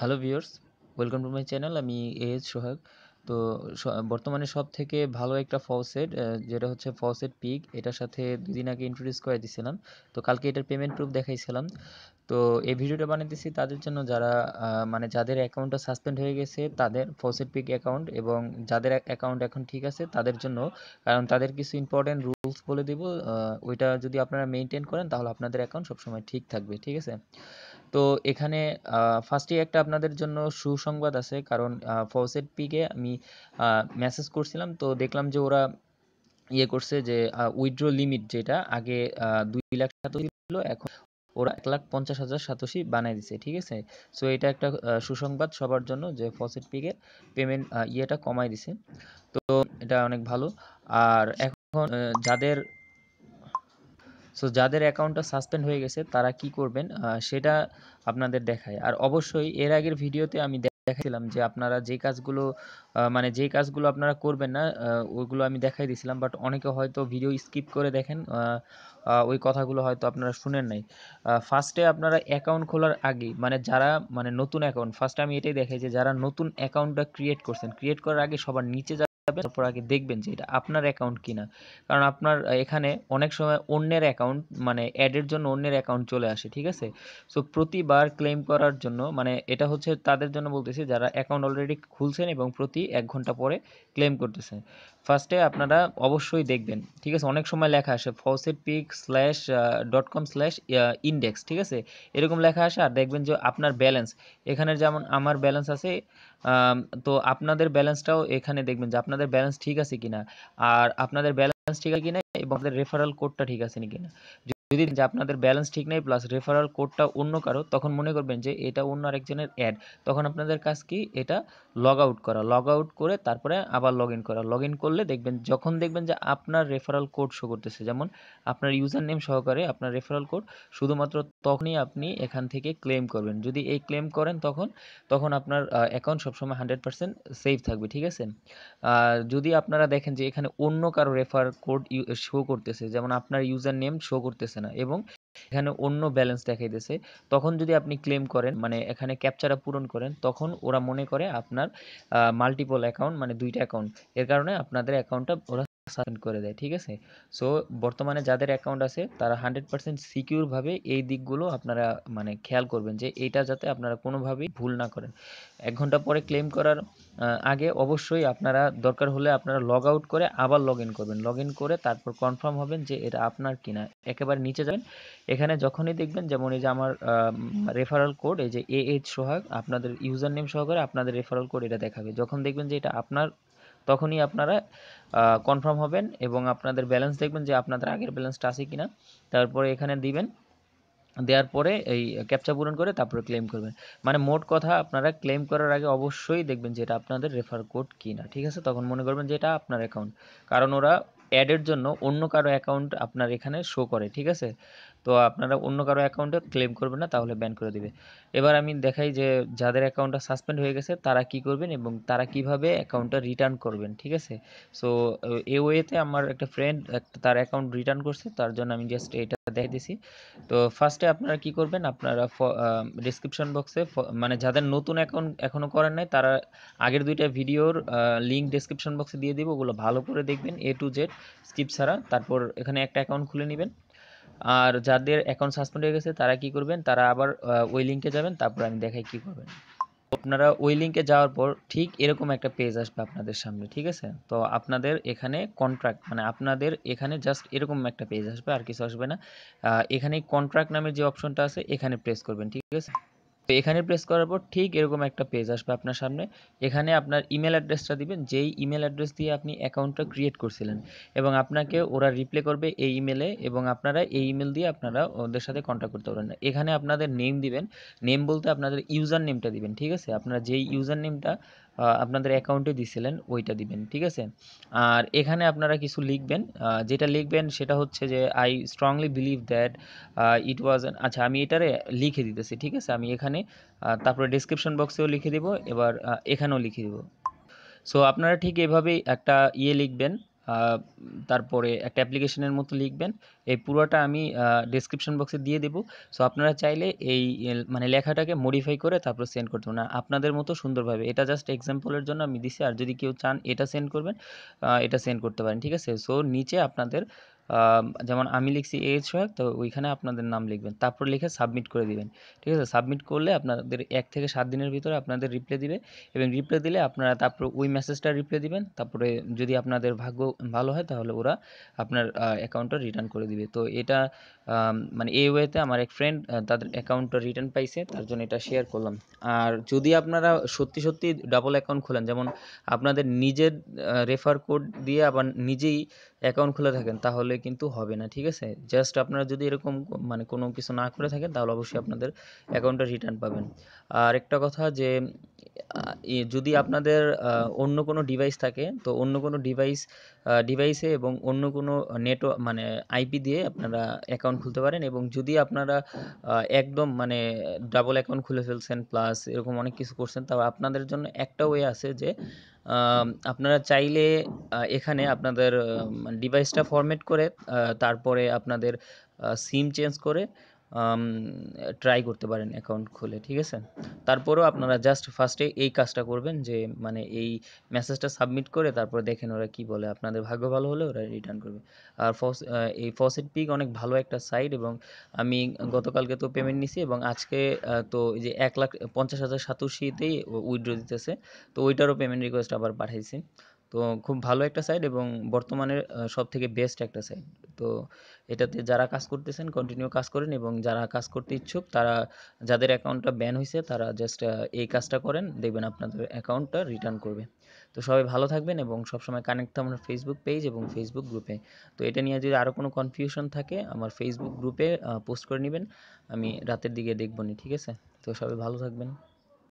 hello viewers welcome to my channel আমি A S Sohag তো বর্তমানে সব থেকে ভালো একটা ফলসেট যেটা হচ্ছে ফলসেট পিক এটার সাথে দুদিন আগে ইন্ট্রোডিউস করে দিয়েছিলাম তো কালকে এটার পেমেন্ট প্রুফ দেখাইছিলাম তো এই ভিডিওটা বানাইতেছি তাদের জন্য যারা মানে যাদের অ্যাকাউন্টটা সাসপেন্ড হয়ে গেছে তাদের ফলসেট পিক অ্যাকাউন্ট এবং যাদের অ্যাকাউন্ট এখন ঠিক আছে তাদের জন্য কারণ তাদের কিছু ইম্পর্টেন্ট রুলস বলে দেব ওইটা যদি আপনারা মেনটেন করেন তাহলে আপনাদের অ্যাকাউন্ট সবসময় ঠিক থাকবে ঠিক আছে তো এখানে ফার্স্টে একটা আপনাদের জন্য সুসংবাদ আছে কারণ ফৌসেট পিকে আমি মেসেজ করছিলাম তো দেখলাম যে ওরা ইয়ে করছে যে উইথড্র লিমিট যেটা আগে দুই লাখ ছিল এখন ওরা এক লাখ পঞ্চাশ হাজার সাতশি বানাই দিছে ঠিক আছে সো এটা একটা সুসংবাদ সবার জন্য যে ফসেট পিকের পেমেন্ট ইয়েটা কমাই দিছে তো এটা অনেক ভালো আর এখন যাদের সো যাদের অ্যাকাউন্টটা সাসপেন্ড হয়ে গেছে তারা কি করবেন সেটা আপনাদের দেখায় আর অবশ্যই এর আগের ভিডিওতে আমি দেখাইছিলাম যে আপনারা যে কাজগুলো মানে যে কাজগুলো আপনারা করবেন না ওইগুলো আমি দেখাই দিয়েছিলাম বাট অনেকে হয়তো ভিডিও স্কিপ করে দেখেন ওই কথাগুলো হয়তো আপনারা শুনেন নাই ফার্স্টে আপনারা অ্যাকাউন্ট খোলার আগে মানে যারা মানে নতুন অ্যাকাউন্ট ফার্স্টে আমি এটাই দেখাই যে যারা নতুন অ্যাকাউন্টটা ক্রিয়েট করছেন ক্রিয়েট করার আগে সবার নিচে যাবেন তারপর আগে দেখবেন যে এটা আপনার অ্যাকাউন্ট কিনা কারণ আপনার এখানে অনেক সময় অন্যের অ্যাকাউন্ট মানে অ্যাডের জন্য অন্যের অ্যাকাউন্ট চলে আসে ঠিক আছে সো প্রতিবার ক্লেম করার জন্য মানে এটা হচ্ছে তাদের জন্য বলতেছি যারা অ্যাকাউন্ট অলরেডি খুলছেন এবং প্রতি এক ঘন্টা পরে ক্লেম করতেছেন ফার্স্টে আপনারা অবশ্যই দেখবেন ঠিক আছে অনেক সময় লেখা আসে ফসেট pic slash dot com slash index ঠিক আছে এরকম লেখা আসে আর দেখবেন যে আপনার ব্যালেন্স এখানে যেমন আমার ব্যালেন্স আছে তো আপনাদের ব্যালেন্সটাও এখানে দেখবেন যে আপনার আপনাদের ব্যালেন্স ঠিক আছে কিনা আর আপনাদের ব্যালেন্স ঠিক আছে কিনা এবং আপনাদের রেফারেল কোডটা ঠিক আছে কিনা যদি যে আপনাদের ব্যালেন্স ঠিক নেই প্লাস রেফারাল কোডটা অন্য কারো তখন মনে করবেন যে এটা অন্য আরেকজনের অ্যাড তখন আপনাদের কাজ কি এটা লগ আউট করা লগ আউট করে তারপরে আবার লগ ইন করা লগ ইন করলে দেখবেন যখন দেখবেন যে আপনার রেফারাল কোড শো করতেছে যেমন আপনার ইউজার নেম সহকারে আপনার রেফারাল কোড শুধুমাত্র তখনই আপনি এখান থেকে ক্লেম করবেন যদি এই ক্লেম করেন তখন তখন আপনার অ্যাকাউন্ট সবসময় হান্ড্রেড পার্সেন্ট সেফ থাকবে ঠিক আছে আর যদি আপনারা দেখেন যে এখানে অন্য কারো রেফার কোড শো করতেছে যেমন আপনার ইউজার নেম শো করতেছে দেখাইতেছে না এবং এখানে অন্য ব্যালেন্স দেখাইতেছে তখন যদি আপনি ক্লেম করেন মানে এখানে ক্যাপচারা পূরণ করেন তখন ওরা মনে করে আপনার মাল্টিপল অ্যাকাউন্ট মানে দুইটা অ্যাকাউন্ট এর কারণে আপনাদের অ্যাকাউন্টটা ওরা সাবমিট করে দেয় ঠিক আছে সো বর্তমানে যাদের অ্যাকাউন্ট আছে তারা হান্ড্রেড পার্সেন্ট সিকিউরভাবে এই দিকগুলো আপনারা মানে খেয়াল করবেন যে এটা যাতে আপনারা কোনোভাবেই ভুল না করেন এক ঘন্টা পরে ক্লেম করার আগে অবশ্যই আপনারা দরকার হলে আপনারা লগ আউট করে আবার লগ ইন করবেন লগ ইন করে তারপর কনফার্ম হবেন যে এটা আপনার কিনা একেবারে নিচে যাবেন এখানে যখনই দেখবেন যেমন এই যে আমার রেফারাল কোড এই যে এ এইচ সোহাগ আপনাদের ইউজার নেম সহকারে আপনাদের রেফারাল কোড এটা দেখাবে যখন দেখবেন যে এটা আপনার তখনই আপনারা কনফার্ম হবেন এবং আপনাদের ব্যালেন্স দেখবেন যে আপনাদের আগের ব্যালেন্সটা আছে কিনা তারপরে এখানে দিবেন দেওয়ার পরে এই ক্যাপচা পূরণ করে তারপরে ক্লেম করবেন মানে মোট কথা আপনারা ক্লেম করার আগে অবশ্যই দেখবেন যে এটা আপনাদের রেফার কোড কি না ঠিক আছে তখন মনে করবেন যে এটা আপনার অ্যাকাউন্ট কারণ ওরা অ্যাডের জন্য অন্য কারো অ্যাকাউন্ট আপনার এখানে শো করে ঠিক আছে তো আপনারা অন্য কারো অ্যাকাউন্টে ক্লেম করবেন না তাহলে ব্যান করে দিবে এবার আমি দেখাই যে যাদের অ্যাকাউন্টটা সাসপেন্ড হয়ে গেছে তারা কি করবেন এবং তারা কিভাবে অ্যাকাউন্টটা রিটার্ন করবেন ঠিক আছে সো এ ওয়েতে আমার একটা ফ্রেন্ড তার অ্যাকাউন্ট রিটার্ন করছে তার জন্য আমি জাস্ট এটা দেখে দিছি তো ফার্স্টে আপনারা কি করবেন আপনারা ডিসক্রিপশন বক্সে মানে যাদের নতুন অ্যাকাউন্ট এখনও করেন নাই তারা আগের দুইটা ভিডিওর লিঙ্ক ডিসক্রিপশন বক্সে দিয়ে দিব ওগুলো ভালো করে দেখবেন এ টু জেড স্কিপ ছাড়া তারপর এখানে একটা অ্যাকাউন্ট খুলে নেবেন আর যাদের অ্যাকাউন্ট সাসপেন্ড হয়ে গেছে তারা কি করবেন তারা আবার ওই লিঙ্কে যাবেন তারপর আমি দেখাই কি করবেন আপনারা ওই লিঙ্কে যাওয়ার পর ঠিক এরকম একটা পেজ আসবে আপনাদের সামনে ঠিক আছে তো আপনাদের এখানে কন্ট্রাক্ট মানে আপনাদের এখানে জাস্ট এরকম একটা পেজ আসবে আর কিছু আসবে না এখানে কন্ট্রাক্ট নামের যে অপশনটা আছে এখানে প্রেস করবেন ঠিক আছে তো এখানে প্রেস করার পর ঠিক এরকম একটা পেজ আসবে আপনার সামনে এখানে আপনার ইমেল অ্যাড্রেসটা দিবেন যেই ইমেল অ্যাড্রেস দিয়ে আপনি অ্যাকাউন্টটা ক্রিয়েট করছিলেন এবং আপনাকে ওরা রিপ্লে করবে এই ইমেলে এবং আপনারা এই ইমেল দিয়ে আপনারা ওদের সাথে কন্ট্যাক্ট করতে পারবেন এখানে আপনাদের নেম দিবেন নেম বলতে আপনাদের ইউজার নেমটা দিবেন ঠিক আছে আপনারা যেই ইউজার নেমটা আপনাদের অ্যাকাউন্টে দিছিলেন ওইটা দিবেন ঠিক আছে আর এখানে আপনারা কিছু লিখবেন যেটা লিখবেন সেটা হচ্ছে যে I strongly believe that it was আচ্ছা আমি এটারে লিখে দিতেছি ঠিক আছে আমি এখানে তারপরে ডিসক্রিপশন বক্সেও লিখে দিব এবার এখানেও লিখে দিব সো আপনারা ঠিক এভাবেই একটা ইয়ে লিখবেন তারপরে একটা অ্যাপ্লিকেশনের মতো লিখবেন এই পুরোটা আমি ডিসক্রিপশন বক্সে দিয়ে দেবো সো আপনারা চাইলে এই মানে লেখাটাকে মডিফাই করে তারপর সেন্ড করতে না আপনাদের মতো সুন্দরভাবে এটা জাস্ট এক্সাম্পলের জন্য আমি দিছি আর যদি কেউ চান এটা সেন্ড করবেন এটা সেন্ড করতে পারেন ঠিক আছে সো নিচে আপনাদের যেমন আমি লিখছি এ সোহাগ তো ওইখানে আপনাদের নাম লিখবেন তারপর লিখে সাবমিট করে দিবেন ঠিক আছে সাবমিট করলে আপনাদের এক থেকে সাত দিনের ভিতরে আপনাদের রিপ্লাই দিবে এবং রিপ্লাই দিলে আপনারা তারপর ওই মেসেজটা রিপ্লাই দিবেন তারপরে যদি আপনাদের ভাগ্য ভালো হয় তাহলে ওরা আপনার অ্যাকাউন্টটা রিটার্ন করে দিবে তো এটা মানে এই ওয়েতে আমার এক ফ্রেন্ড তাদের অ্যাকাউন্টটা রিটার্ন পাইছে তার জন্য এটা শেয়ার করলাম আর যদি আপনারা সত্যি সত্যি ডাবল অ্যাকাউন্ট খোলেন যেমন আপনাদের নিজের রেফার কোড দিয়ে আবার নিজেই অ্যাকাউন্ট খুলে থাকেন তাহলে কিন্তু হবে না ঠিক আছে জাস্ট আপনারা যদি এরকম মানে কোনো কিছু না করে থাকেন তাহলে অবশ্যই আপনাদের অ্যাকাউন্টটা রিটার্ন পাবেন আর একটা কথা যে যদি আপনাদের অন্য কোনো ডিভাইস থাকে তো অন্য কোনো ডিভাইস ডিভাইসে এবং অন্য কোনো নেটওয়ার্ক মানে আইপি দিয়ে আপনারা অ্যাকাউন্ট অ্যাকাউন্ট খুলতে পারেন এবং যদি আপনারা একদম মানে ডাবল অ্যাকাউন্ট খুলে ফেলছেন প্লাস এরকম অনেক কিছু করছেন তাও আপনাদের জন্য একটা ওয়ে আছে যে আপনারা চাইলে এখানে আপনাদের ডিভাইসটা ফরম্যাট করে তারপরে আপনাদের সিম চেঞ্জ করে ট্রাই করতে পারেন অ্যাকাউন্ট খুলে ঠিক আছে তারপরেও আপনারা জাস্ট ফার্স্টে এই কাজটা করবেন যে মানে এই মেসেজটা সাবমিট করে তারপর দেখেন ওরা কি বলে আপনাদের ভাগ্য ভালো হলে ওরা রিটার্ন করবে আর ফস এই ফসেট পিক অনেক ভালো একটা সাইট এবং আমি গতকালকে তো পেমেন্ট নিছি এবং আজকে তো এই যে এক লাখ পঞ্চাশ হাজার সাতাশিতেই উইড্রো দিতেছে তো ওইটারও পেমেন্ট রিকোয়েস্ট আবার পাঠাইছি তো খুব ভালো একটা সাইট এবং বর্তমানে সব থেকে বেস্ট একটা সাইট তো এটাতে যারা কাজ করতেছেন কন্টিনিউ কাজ করেন এবং যারা কাজ করতে ইচ্ছুক তারা যাদের অ্যাকাউন্টটা ব্যান হয়েছে তারা জাস্ট এই কাজটা করেন দেখবেন আপনাদের অ্যাকাউন্টটা রিটার্ন করবে তো সবাই ভালো থাকবেন এবং সবসময় কানেক্ট থাকুন ফেসবুক পেজ এবং ফেসবুক গ্রুপে তো এটা নিয়ে যদি আরও কোনো কনফিউশন থাকে আমার ফেসবুক গ্রুপে পোস্ট করে নেবেন আমি রাতের দিকে দেখবনি ঠিক আছে তো সবাই ভালো থাকবেন